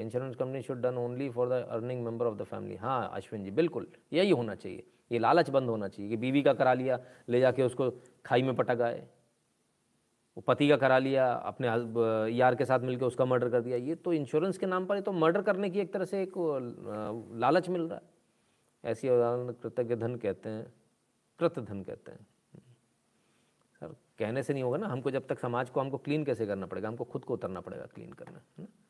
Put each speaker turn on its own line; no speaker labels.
insurance company should done only for the earning member of the family हाँ अश्विन जी बिल्कुल यही होना चाहिए ये लालच बंद होना चाहिए कि बीवी का करा लिया ले जाके उसको खाई में पटक आए वो पति का करा लिया अपने यार के साथ मिलकर उसका मर्डर कर दिया ये तो इंश्योरेंस के नाम पर ये तो मर्डर करने की एक तरह से एक लालच मिल रहा है ऐसी उदाहरण कृतज्ञ धन कहते हैं कृत धन कहते हैं सर कहने से नहीं होगा ना हमको जब तक समाज को हमको क्लीन कैसे करना पड़ेगा हमको खुद को उतरना पड़ेगा क्लीन करना है ना